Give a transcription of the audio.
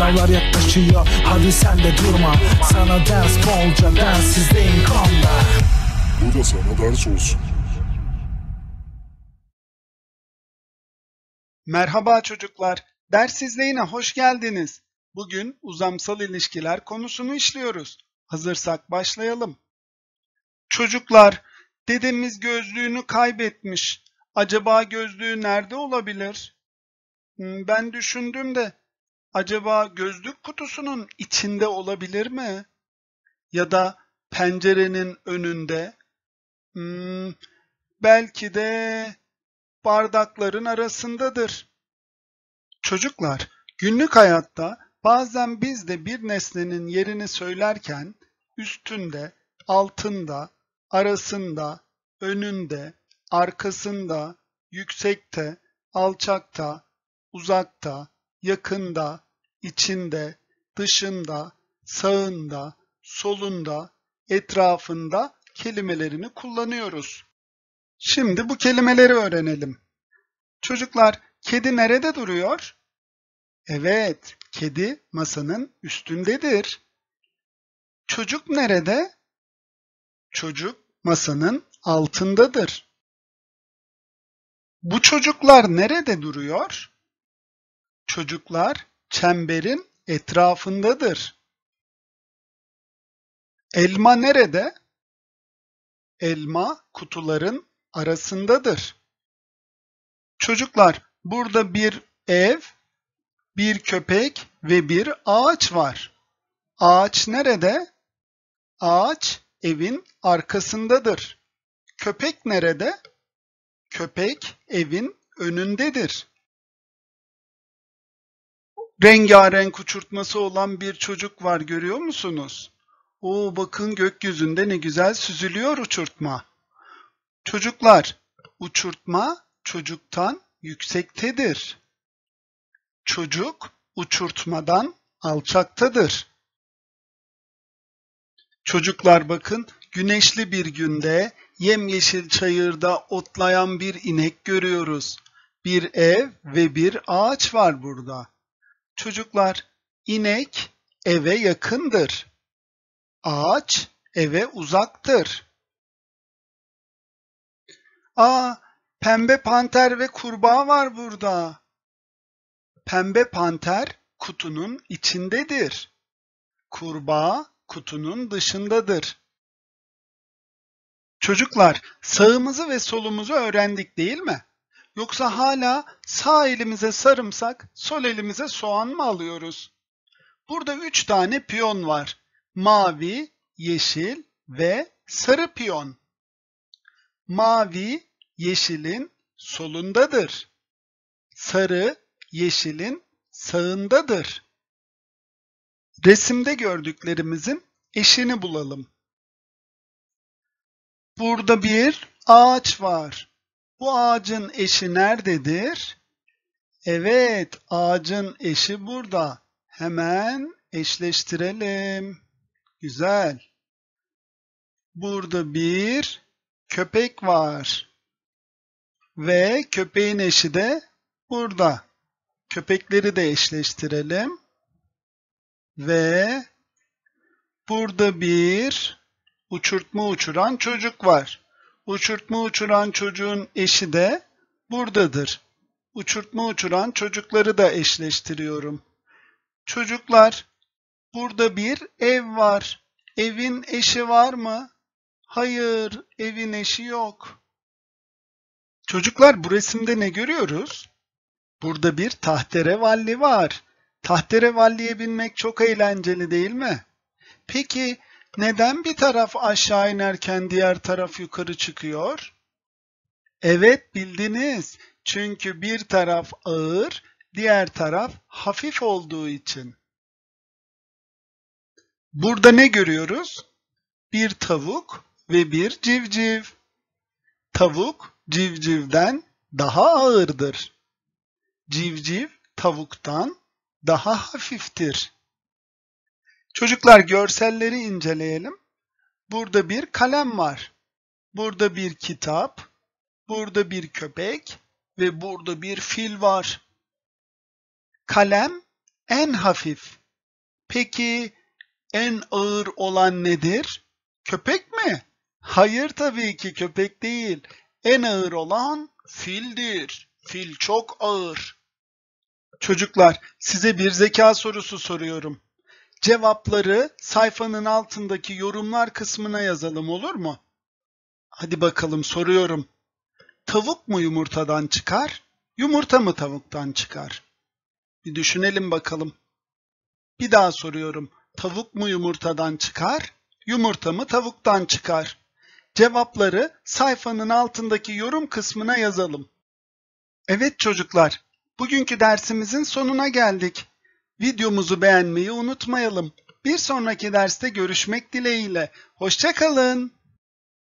Sınavlar yaklaşıyor hadi sen de durma Sana ders bolca densizdeyim kanla Bu da sana ders olsun Merhaba çocuklar, ders hoş geldiniz. Bugün uzamsal ilişkiler konusunu işliyoruz. Hazırsak başlayalım. Çocuklar, dedemiz gözlüğünü kaybetmiş. Acaba gözlüğü nerede olabilir? Hmm, ben düşündüm de acaba gözlük kutusunun içinde olabilir mi? Ya da pencerenin önünde? Hmm, belki de bardakların arasındadır. Çocuklar, günlük hayatta bazen biz de bir nesnenin yerini söylerken üstünde, altında, arasında, önünde, arkasında, yüksekte, alçakta, uzakta, yakında, içinde, dışında, sağında, solunda, etrafında kelimelerini kullanıyoruz. Şimdi bu kelimeleri öğrenelim. Çocuklar, kedi nerede duruyor? Evet, kedi masanın üstündedir. Çocuk nerede? Çocuk masanın altındadır. Bu çocuklar nerede duruyor? çocuklar çemberin etrafındadır. Elma nerede? Elma kutuların arasındadır. Çocuklar, burada bir ev, bir köpek ve bir ağaç var. Ağaç nerede? Ağaç evin arkasındadır. Köpek nerede? Köpek evin önündedir rengarenk uçurtması olan bir çocuk var görüyor musunuz? O bakın gökyüzünde ne güzel süzülüyor uçurtma. Çocuklar, uçurtma çocuktan yüksektedir. Çocuk uçurtmadan alçaktadır. Çocuklar bakın güneşli bir günde yemyeşil çayırda otlayan bir inek görüyoruz. Bir ev ve bir ağaç var burada. Çocuklar, inek eve yakındır. Ağaç eve uzaktır. Aa, pembe panter ve kurbağa var burada. Pembe panter kutunun içindedir. Kurbağa kutunun dışındadır. Çocuklar, sağımızı ve solumuzu öğrendik değil mi? Yoksa hala sağ elimize sarımsak, sol elimize soğan mı alıyoruz? Burada üç tane piyon var. Mavi, yeşil ve sarı piyon. Mavi, yeşilin solundadır. Sarı, yeşilin sağındadır. Resimde gördüklerimizin eşini bulalım. Burada bir ağaç var. Bu ağacın eşi nerededir? Evet, ağacın eşi burada. Hemen eşleştirelim. Güzel. Burada bir köpek var. Ve köpeğin eşi de burada. Köpekleri de eşleştirelim. Ve burada bir uçurtma uçuran çocuk var. Uçurtma uçuran çocuğun eşi de buradadır. Uçurtma uçuran çocukları da eşleştiriyorum. Çocuklar, burada bir ev var. Evin eşi var mı? Hayır, evin eşi yok. Çocuklar bu resimde ne görüyoruz? Burada bir tahterevalli var. Tahterevalliye binmek çok eğlenceli değil mi? Peki neden bir taraf aşağı inerken diğer taraf yukarı çıkıyor? Evet bildiniz. Çünkü bir taraf ağır, diğer taraf hafif olduğu için. Burada ne görüyoruz? Bir tavuk ve bir civciv. Tavuk civcivden daha ağırdır. Civciv tavuktan daha hafiftir. Çocuklar görselleri inceleyelim. Burada bir kalem var. Burada bir kitap, burada bir köpek ve burada bir fil var. Kalem en hafif. Peki en ağır olan nedir? Köpek mi? Hayır tabii ki köpek değil. En ağır olan fildir. Fil çok ağır. Çocuklar size bir zeka sorusu soruyorum. Cevapları sayfanın altındaki yorumlar kısmına yazalım olur mu? Hadi bakalım soruyorum. Tavuk mu yumurtadan çıkar, yumurta mı tavuktan çıkar? Bir düşünelim bakalım. Bir daha soruyorum. Tavuk mu yumurtadan çıkar, yumurta mı tavuktan çıkar? Cevapları sayfanın altındaki yorum kısmına yazalım. Evet çocuklar, bugünkü dersimizin sonuna geldik. Videomuzu beğenmeyi unutmayalım. Bir sonraki derste görüşmek dileğiyle. Hoşçakalın.